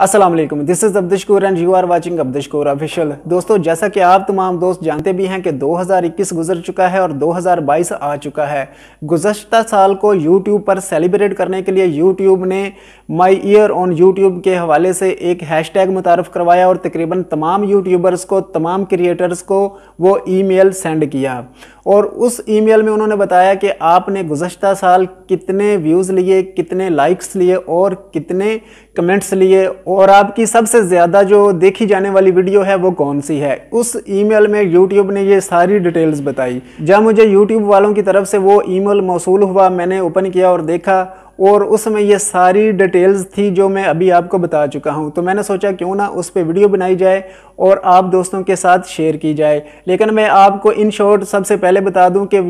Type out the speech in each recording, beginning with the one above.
Aslam this is Abdish Kaur and you are watching Abdish Kaur official दोस्तों जैसा कि आप तमाम दोस्त जानते भी हैं कि 2021 गुजर चुका है और 2022 आ चुका है गुजशत साल को YouTube पर सेलिब्रेट करने के लिए YouTube ने माई ईयर ऑन YouTube के हवाले से एक हैश टैग मुतारफ़ करवाया और तकरीबन तमाम यूट्यूबर्स को तमाम क्रिएटर्स को वो ई मेल सेंड किया और उस ई मेल में उन्होंने बताया कि आपने गुजशत साल कितने व्यूज़ लिए कितने लाइक्स लिए और कितने कमेंट्स लिए और आपकी सबसे ज़्यादा जो देखी जाने वाली वीडियो है वो कौन सी है उस ईमेल में यूट्यूब ने ये सारी डिटेल्स बताई जब मुझे यूट्यूब वालों की तरफ से वो ईमेल मौसू हुआ मैंने ओपन किया और देखा और उसमें ये सारी डिटेल्स थी जो मैं अभी आपको बता चुका हूँ तो मैंने सोचा क्यों ना उस पर वीडियो बनाई जाए और आप दोस्तों के साथ शेयर की जाए लेकिन मैं आपको इन शॉर्ट सबसे पहले बता दूं कि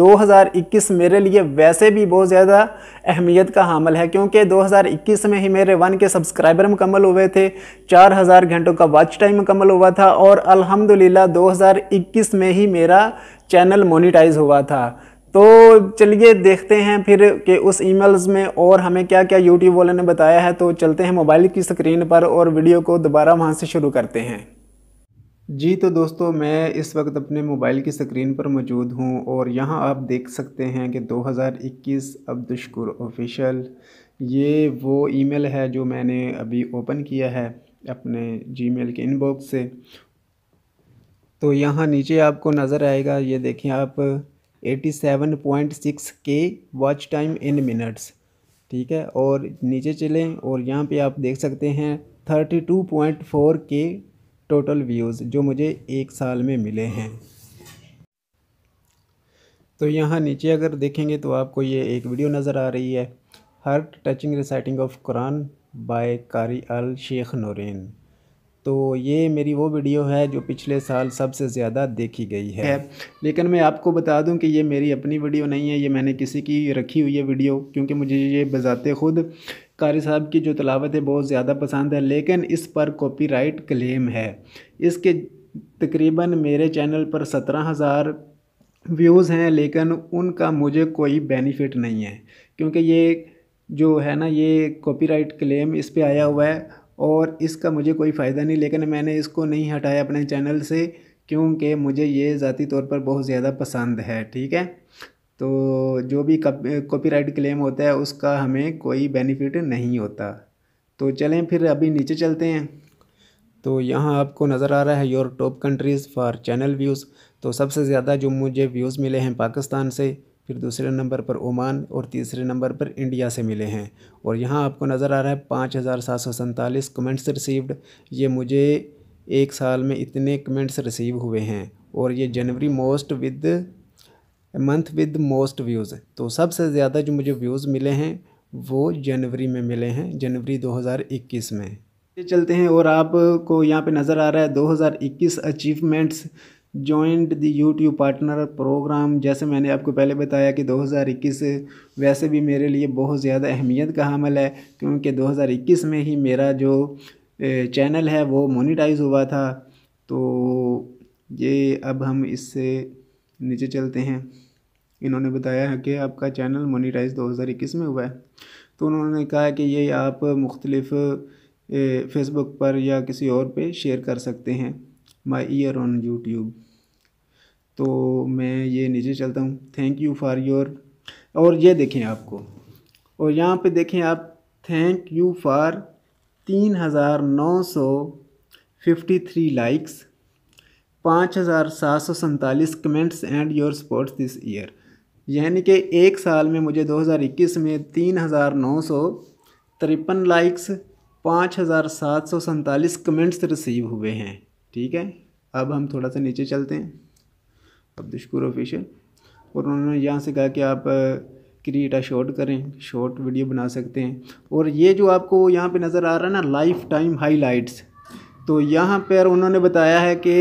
2021 मेरे लिए वैसे भी बहुत ज़्यादा अहमियत का हामल है क्योंकि 2021 में ही मेरे वन के सब्सक्राइबर मुकम्मल हुए थे 4000 घंटों का वॉच टाइम मुकम्मल हुआ था और अल्हम्दुलिल्लाह 2021 में ही मेरा चैनल मोनिटाइज हुआ था तो चलिए देखते हैं फिर कि उस ईमेल्स में और हमें क्या क्या यूट्यूब वाले ने बताया है तो चलते हैं मोबाइल की स्क्रीन पर और वीडियो को दोबारा वहाँ से शुरू करते हैं जी तो दोस्तों मैं इस वक्त अपने मोबाइल की स्क्रीन पर मौजूद हूँ और यहाँ आप देख सकते हैं कि 2021 अब्दुशकुर ऑफिशियल ये वो ईमेल है जो मैंने अभी ओपन किया है अपने जीमेल के इनबॉक्स से तो यहाँ नीचे आपको नज़र आएगा ये देखें आप 87.6 के वॉच टाइम इन मिनट्स ठीक है और नीचे चलें और यहाँ पे आप देख सकते हैं 32.4 के टोटल व्यूज़ जो मुझे एक साल में मिले हैं तो यहाँ नीचे अगर देखेंगे तो आपको ये एक वीडियो नज़र आ रही है हर touching reciting of Quran by Qari Al Sheikh Noren तो ये मेरी वो वीडियो है जो पिछले साल सबसे ज़्यादा देखी गई है लेकिन मैं आपको बता दूं कि ये मेरी अपनी वीडियो नहीं है ये मैंने किसी की रखी हुई है वीडियो क्योंकि मुझे ये बजाते खुद कारी साहब की जो तलावत है बहुत ज़्यादा पसंद है लेकिन इस पर कॉपीराइट क्लेम है इसके तकरीबन मेरे चैनल पर सत्रह हज़ार व्यूज़ हैं लेकिन उनका मुझे कोई बेनिफिट नहीं है क्योंकि ये जो है ना ये कॉपीराइट क्लेम इस पर आया हुआ है और इसका मुझे कोई फ़ायदा नहीं लेकिन मैंने इसको नहीं हटाया अपने चैनल से क्योंकि मुझे ये ज़ाती तौर पर बहुत ज़्यादा पसंद है ठीक है तो जो भी कॉपीराइट क्लेम होता है उसका हमें कोई बेनिफिट नहीं होता तो चलें फिर अभी नीचे चलते हैं तो यहाँ आपको नज़र आ रहा है your top countries for channel views तो सबसे ज़्यादा जो मुझे व्यूज़ मिले हैं पाकिस्तान से फिर दूसरे नंबर पर ओमान और तीसरे नंबर पर इंडिया से मिले हैं और यहाँ आपको नज़र आ रहा है पाँच हज़ार सात सौ सैंतालीस कमेंट्स रिसीव्ड ये मुझे एक साल में इतने कमेंट्स रिसीव हुए हैं और ये January most with month with most views तो सबसे ज़्यादा जो मुझे व्यूज़ मिले हैं वो जनवरी में मिले हैं जनवरी 2021 में चलते हैं और आपको यहाँ पे नज़र आ रहा है 2021 achievements joint the YouTube partner program जैसे मैंने आपको पहले बताया कि 2021 वैसे भी मेरे लिए बहुत ज़्यादा अहमियत का हमल है क्योंकि 2021 में ही मेरा जो चैनल है वो मोनिटाइज हुआ था तो ये अब हम इससे नीचे चलते हैं इन्होंने बताया है कि आपका चैनल मोनिटाइज 2021 में हुआ है तो उन्होंने कहा कि ये आप मुख्तलफ़ फेसबुक पर या किसी और पे शेयर कर सकते हैं माई ईयर ऑन यूट्यूब तो मैं ये नीचे चलता हूँ थैंक यू फॉर योर और ये देखें आपको और यहाँ पे देखें आप थैंक यू फॉर तीन हज़ार नौ सौ फिफ्टी थ्री लाइक्स पाँच हज़ार सात सौ सैंतालीस comments and your sports this year यानी कि एक साल में मुझे 2021 में तीन हज़ार नौ सौ तिरपन लाइक्स पाँच हज़ार सात सौ सैंतालीस कमेंट्स रिसीव हुए हैं ठीक है अब हम थोड़ा सा नीचे चलते हैं अब्दुशकूर ऑफिशियल और उन्होंने यहाँ से कहा कि आप क्रिएटा शॉर्ट करें शॉर्ट वीडियो बना सकते हैं और ये जो आपको यहाँ पे नज़र आ रहा है ना लाइफ टाइम हाईलाइट्स तो यहाँ पर उन्होंने बताया है कि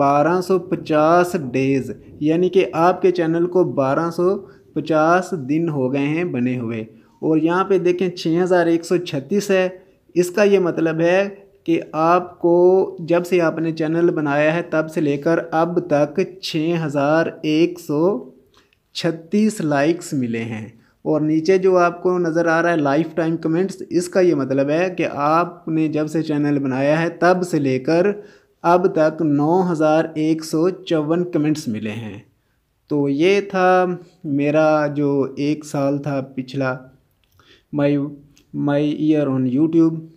1250 डेज़ यानी कि आपके चैनल को 1250 दिन हो गए हैं बने हुए और यहाँ पे देखें 6136 है इसका ये मतलब है कि आपको जब से आपने चैनल बनाया है तब से लेकर अब तक छः हज़ार एक सौ छत्तीस लाइक्स मिले हैं और नीचे जो आपको नज़र आ रहा है लाइफ टाइम कमेंट्स इसका ये मतलब है कि आपने जब से चैनल बनाया है तब से लेकर अब तक नौ हज़ार एक सौ चौवन कमेंट्स मिले हैं तो ये था मेरा जो एक साल था पिछला my my year on YouTube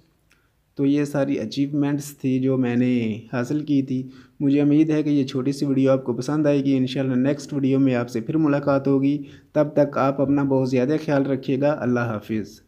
तो ये सारी अचीवमेंट्स थी जो मैंने हासिल की थी मुझे उम्मीद है कि ये छोटी सी वीडियो आपको पसंद आएगी इन नेक्स्ट वीडियो में आपसे फिर मुलाकात होगी तब तक आप अपना बहुत ज़्यादा ख्याल रखिएगा अल्लाह हाफिज़